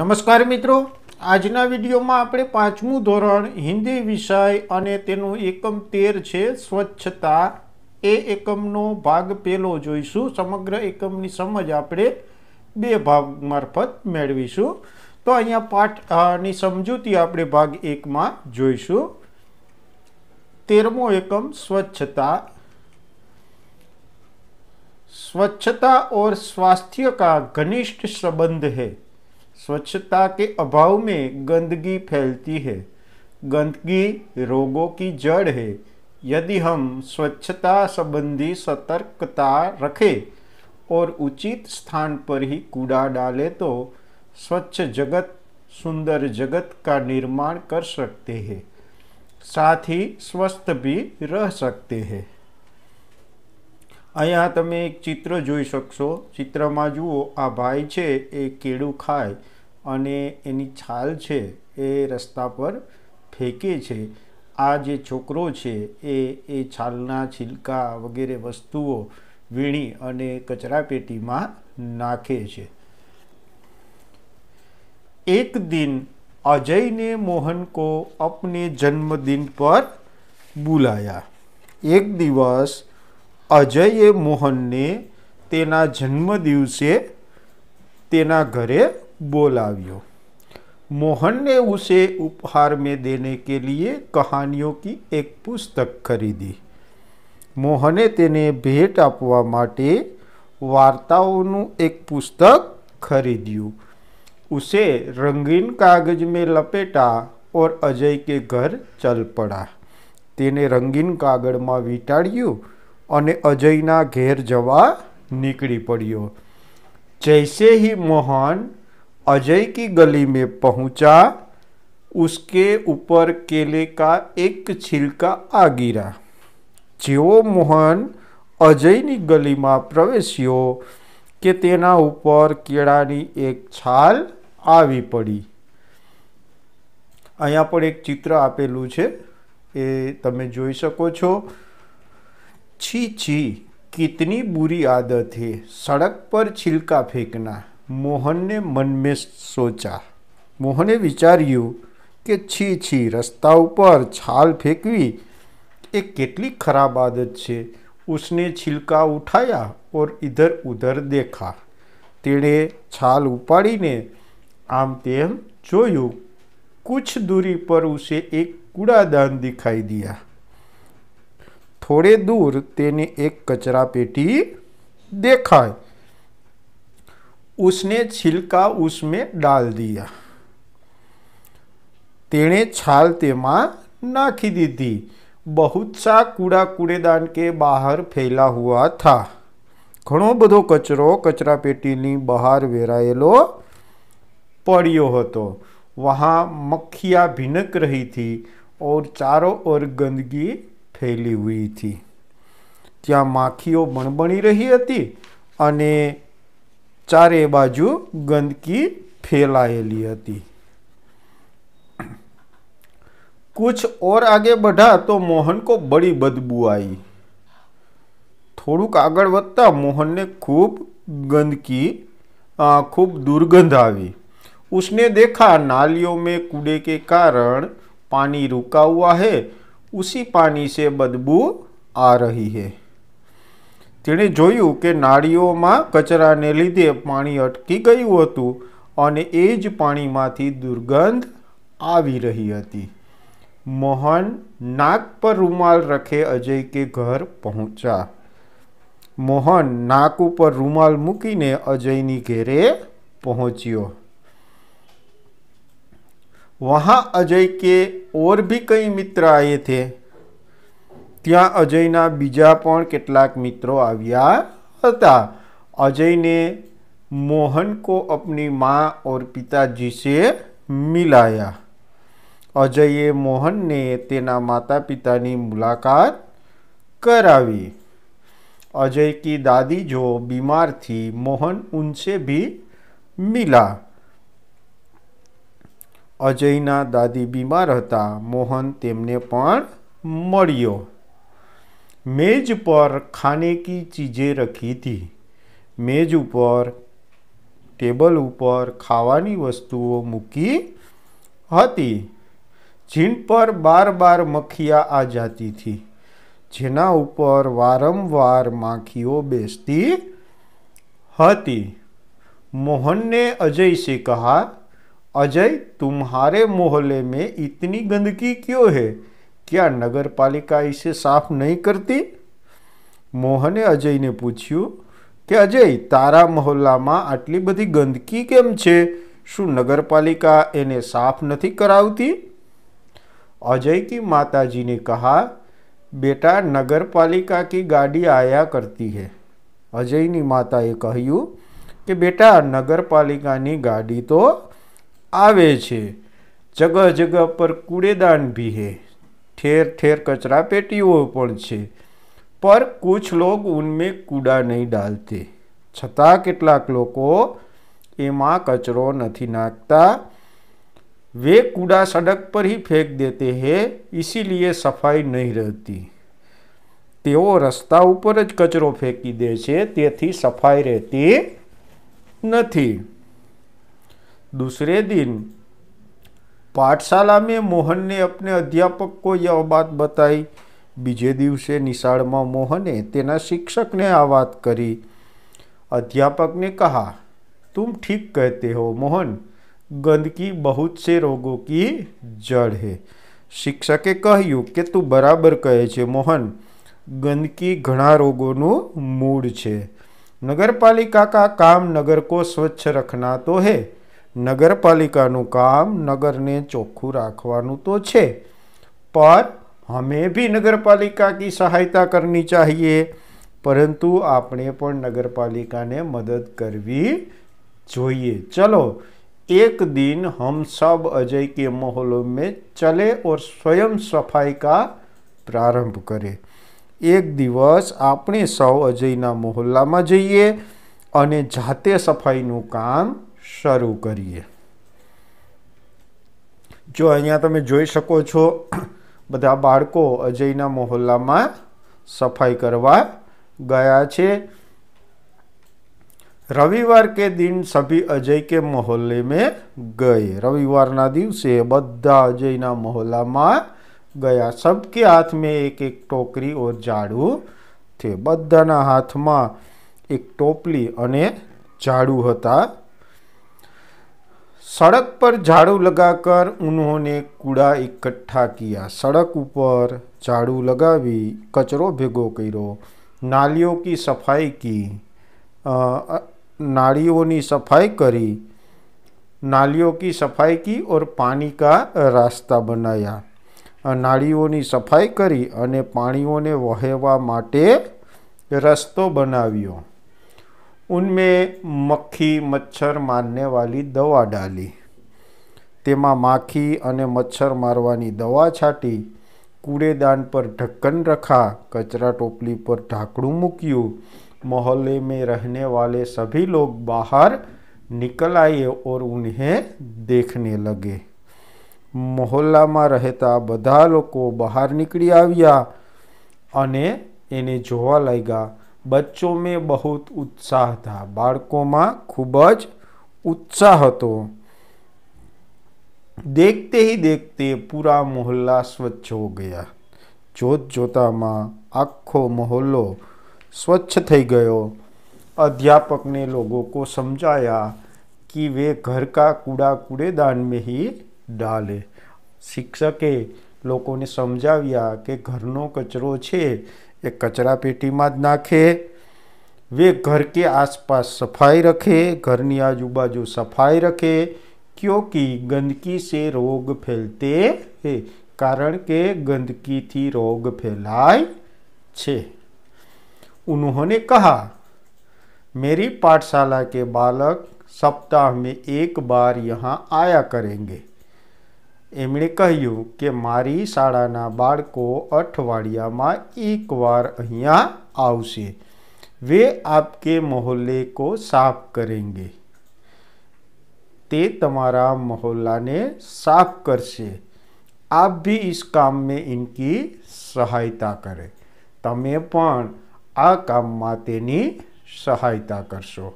નમસ્કાર મિત્રો આજના વિડીયોમાં આપણે પાંચમું ધોરણ હિન્દી વિષય અને તેનું એકમ તેર છે સ્વચ્છતા એ એકમનો ભાગ પહેલો જોઈશું સમગ્ર એકમની સમજ આપણે બે ભાગ મારફત મેળવીશું તો અહીંયા પાઠની સમજૂતી આપણે ભાગ એકમાં જોઈશું તેરમો એકમ સ્વચ્છતા સ્વચ્છતા और स्वास्थ्य का घनिष्ठ संबंध है स्वच्छता के अभाव में गंदगी फैलती है गंदगी रोगों की जड़ है यदि हम स्वच्छता संबंधी सतर्कता रखें और उचित स्थान पर ही कूड़ा डालें तो स्वच्छ जगत सुंदर जगत का निर्माण कर सकते हैं साथ ही स्वस्थ भी रह सकते हैं અહીંયા તમે એક ચિત્ર જોઈ શકશો ચિત્રમાં જુઓ આ ભાઈ છે એ કેળું ખાય અને એની છાલ છે એ રસ્તા પર ફેંકે છે આ જે છોકરો છે એ એ છાલના છિલકા વગેરે વસ્તુઓ વીણી અને કચરાપેટીમાં નાખે છે એક દિન અજયને મોહનકો અપને જન્મદિન પર બુલાયા એક દિવસ अजय मोहन ने तना जन्मदिवसे घरे बोला मोहन ने उसे उपहार में देने के लिए कहानियों की एक पुस्तक खरीदी मोहने तेने भेट आप वार्ताओं एक पुस्तक खरीदू उसे रंगीन कागज में लपेटा और अजय के घर चल पड़ा तेने रंगीन कागड़ में वीटाड़ू અને અજયના ઘેર જવા નીકળી પડ્યો જૈસે હી મોહન અજય કી ગલી મેં પહોંચા उसके ઉપર केले का એક છિલકા આ ગીરા જેવો મોહન અજયની ગલીમાં પ્રવેશ્યો કે તેના ઉપર કેળાની એક છાલ આવી પડી અહીંયા પણ એક ચિત્ર આપેલું છે એ તમે જોઈ શકો છો छी छी कितनी बुरी आदत है सड़क पर छिलका फेंकना मोहन ने मन में सोचा मोहने विचार्यू कि छी छी रस्ता पर छाल फेंकवी एक केटली खराब आदत है उसने छिलका उठाया और इधर उधर देखा तेरे छाल उपाड़ी ने आम तेम जो कुछ दूरी पर उसे एक कूड़ादान दिखाई दिया थोड़े दूर तेने एक कचरा पेटी देखा उसने छिलका उसमें डाल दिया तेने छाल तेमा नाखी दी थी बहुत सा कूड़ा कूड़ेदान के बाहर फैला हुआ था घो बधो कचरो कचरा पेटी बहार वेरायेलो पड़ो वहाँ मक्खिया भिनक रही थी और चारों ओर गंदगी फैली हुई थी त्या माखीओ बणबणी रही थी अने चार बाजू गंदगी फैलायेली थी कुछ और आगे बढ़ा तो मोहन को बड़ी बदबू आई थोड़क आगता मोहन ने खूब गंदगी खूब दुर्गंध आई उसने देखा नालियों में कूड़े के कारण पानी रुका हुआ है ઉસી પાણી સે બદબુ આ રહી હે તેણે જોયું કે નાળીઓમાં કચરાને લીધે પાણી અટકી ગયું હતું અને એ જ પાણીમાંથી દુર્ગંધ આવી રહી હતી મોહન નાક પર રૂમાલ રખે અજય કે ઘર પહોંચ્યા મોહન નાક ઉપર રૂમાલ મૂકીને અજયની ઘેરે પહોંચ્યો वहाँ अजय के और भी कई मित्र आए थे त्या अजय बीजाप के मित्रों था अजय ने मोहन को अपनी माँ और पिताजी से मिलाया अजय मोहन ने तेना माता पिता की मुलाकात करी अजय की दादी जो बीमार थी मोहन उनसे भी मिला અજયના દાદી બીમાર હતા મોહન તેમને પણ મળ્યો મેજ પર ખાને કી ચીજે રખી હતી મેજ ઉપર ટેબલ ઉપર ખાવાની વસ્તુઓ મૂકી હતી જીન પર બાર બાર મખિયા આ જાતી હતી જેના ઉપર વારંવાર માખીઓ બેસતી હતી મોહનને અજય સિંહ કહા अजय तुम्हारे मोहल्ले में इतनी गंदगी क्यों है क्या नगर पालिका इसे साफ नहीं करती मोहने अजय ने पूछू कि अजय तारा मोहल्ला में आटली बड़ी गंदगी केम है शू नगरपालिका एने साफ नहीं करती अजय की माता जी ने कहा बेटा नगरपालिका की गाड़ी आया करती है अजय की माताए कहू कि बेटा नगरपालिका गाड़ी तो આવે છે જગહ જગહ પર કૂડેદાન ભી હે ઠેર ઠેર કચરા પેટીઓ પણ છે પર કુછ લોગ ઉનમે કૂડા નહીં ડાલતે છતા કેટલાક લોકો એમાં કચરો નથી નાખતા વે કૂડા સડક પર હી ફેક દેતે હે ઇસીલિયે સફાઈ નહીં રહેતી તેવો રસ્તા ઉપર જ કચરો ફેકી દે છે તેથી સફાઈ રહેતી નથી दूसरे दिन पाठशाला में मोहन ने अपने अध्यापक को यह बात बताई बीजे दिवसे निशाड़ में मोहने तेना शिक्षक ने आवात करी अध्यापक ने कहा तुम ठीक कहते हो मोहन गंदगी बहुत से रोगों की जड़ है शिक्षके कहू कि तू बराबर कहे छे मोहन गंदगी घना रोगों मूड़ है नगरपालिका का काम नगर को स्वच्छ रखना तो है નગરપાલિકાનું કામ નગરને ચોખ્ખું રાખવાનું તો છે પણ અમે બી નગરપાલિકા કી સહાયતા કરની ચાહીએ પરંતુ આપણે પણ નગરપાલિકાને મદદ કરવી જોઈએ ચલો એક દિન હમ સબ અજય કે माहौलों में ચલે ઓર સ્વયં સફાઈ કા પ્રારંભ કરે એક દિવસ આપણે સૌ અજયના મહોલ્લામાં જઈએ અને જાતે સફાઈનું કામ શરૂ કરીએ જો અહીંયા તમે જોઈ શકો છો બધા બાળકો અજયના મહોલ્લામાં સફાઈ કરવા ગયા છે રવિવાર કે દિન સભી અજય કે મહોલ્લે મેં ગયે રવિવારના દિવસે બધા અજયના મહોલ્લામાં ગયા સબકે હાથ મેં એક એક ટોકરી ઓર ઝાડુ થે બધાના હાથમાં એક ટોપલી અને ઝાડુ હતા સડક પર ઝાડુ લગાકર ઉન્હોને કૂડા એકઠા किया સડક ઉપર ઝાડુ લગાવી કચરો ભેગો કર્યો નાલીઓ કી સફાઈ કી નાળીઓની સફાઈ કરી નાલીઓ કી સફાઈ કી ઓર પાણી કા રાસ્તા બનાયા નાળીઓની સફાઈ કરી અને પાણીઓને વહેવા માટે રસ્તો બનાવ્યો उनमें मक्खी मच्छर मारने वाली दवा डाली तेमा माखी और मच्छर मरवा दवा छाटी कूड़ेदान पर ढक्कन रखा कचरा टोपली पर ढाकड़ू मूक्यू मोहल्ले में रहने वाले सभी लोग बाहर निकल आए और उन्हें देखने लगे मोहल्ला में रहता बढ़ा लोग बाहर निकली आया जो लग्या बच्चों में बहुत उत्साह था बाड़कों में खूबज उत्साह तो देखते ही देखते पूरा मोहल्ला स्वच्छ हो गया जोत जोता में आखो मोहल्लो स्वच्छ थी गयो अध्यापक ने लोगों को समझाया कि वे घर का कूड़ा कूड़ेदान में ही डाले शिक्षके लोगों ने समझाया कि घरों कचरो है एक कचरा पेटी में नाखे वे घर के आसपास सफाई रखे घर की आजूबाजू सफाई रखे क्योंकि गंदगी से रोग फैलते हैं कारण के गंदगी थी रोग फैलाय छे उन्होंने कहा मेरी पाठशाला के बालक सप्ताह में एक बार यहाँ आया करेंगे એમણે કહ્યું કે મારી શાળાના બાળકો અઠવાડિયામાં એકવાર અહીંયા આવશે वे आपके मोहल्ले को साफ करेंगे તે તમારા મોહલ્લાને સાફ કરશે આપ ભી ઇસ કામ મેં ઇનકી સહાયતા કરે તમે પણ આ કામમાં તેની સહાયતા કરશો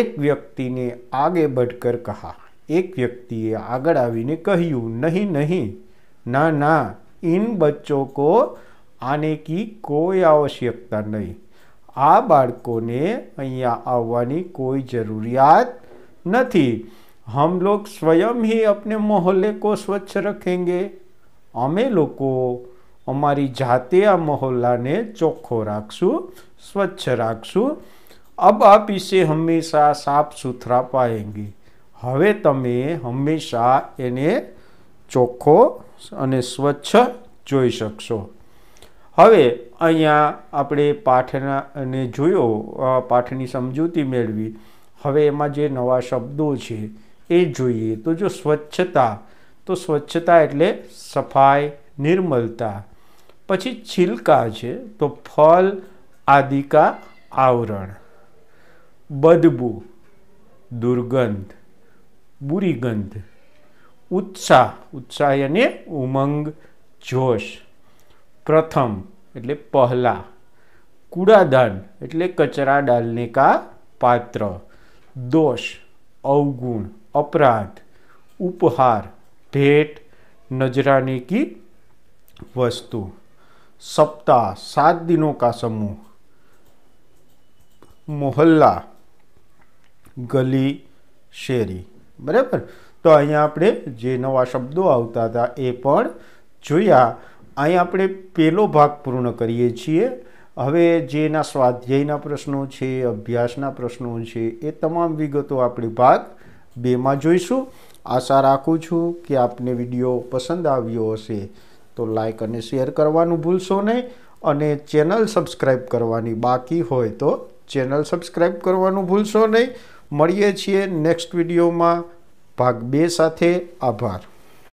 એક વ્યક્તિને આગે बढ़कर કહા एक व्यक्ति आग आने कहू नहीं नहीं ना ना इन बच्चों को आने की कोई आवश्यकता नहीं आ बाड़कों ने अँ कोई जरूरियात नहीं हम लोग स्वयं ही अपने मोहल्ले को स्वच्छ रखेंगे अमे लोग अमारी जाते आ मोहल्ला ने चोखो राखशू स्वच्छ राखशू अब आप इसे हमेशा साफ सुथरा पाएंगे હવે તમે હંમેશા એને ચોખ્ખો અને સ્વચ્છ જોઈ શકશો હવે અહીંયા આપણે પાઠના અને જોયો પાઠની સમજૂતી મેળવી હવે એમાં જે નવા શબ્દો છે એ જોઈએ તો જો સ્વચ્છતા તો સ્વચ્છતા એટલે સફાઈ નિર્મલતા પછી છિલકા છે તો ફલ આદિકા આવરણ બદબુ દુર્ગંધ बुरी गंध उत्साह उत्सायने उमंग जोश प्रथम એટલે પહલા કૂડાદાન એટલે કચરા ડાલને કા પાત્ર દોષ અવગુણ અપ્રાક ઉપહાર ભેટ નજરાની કી વસ્તુ સપ્તા સાત દિનો કા સમૂહ મોહલ્લા ગલી શેરી બરાબર તો અહીંયા આપણે જે નવા શબ્દો આવતા હતા એ પણ જોયા અહીં આપણે પહેલો ભાગ પૂર્ણ કરીએ છીએ હવે જે એના સ્વાધ્યાયના પ્રશ્નો છે અભ્યાસના પ્રશ્નો છે એ તમામ વિગતો આપણે ભાગ બેમાં જોઈશું આશા રાખું છું કે આપને વિડીયો પસંદ આવ્યો હશે તો લાઈક અને શેર કરવાનું ભૂલશો નહીં અને ચેનલ સબસ્ક્રાઈબ કરવાની બાકી હોય તો ચેનલ સબસ્ક્રાઈબ કરવાનું ભૂલશો નહીં મળીએ છીએ નેક્સ્ટ વિડીયોમાં ભાગ બે સાથે આભાર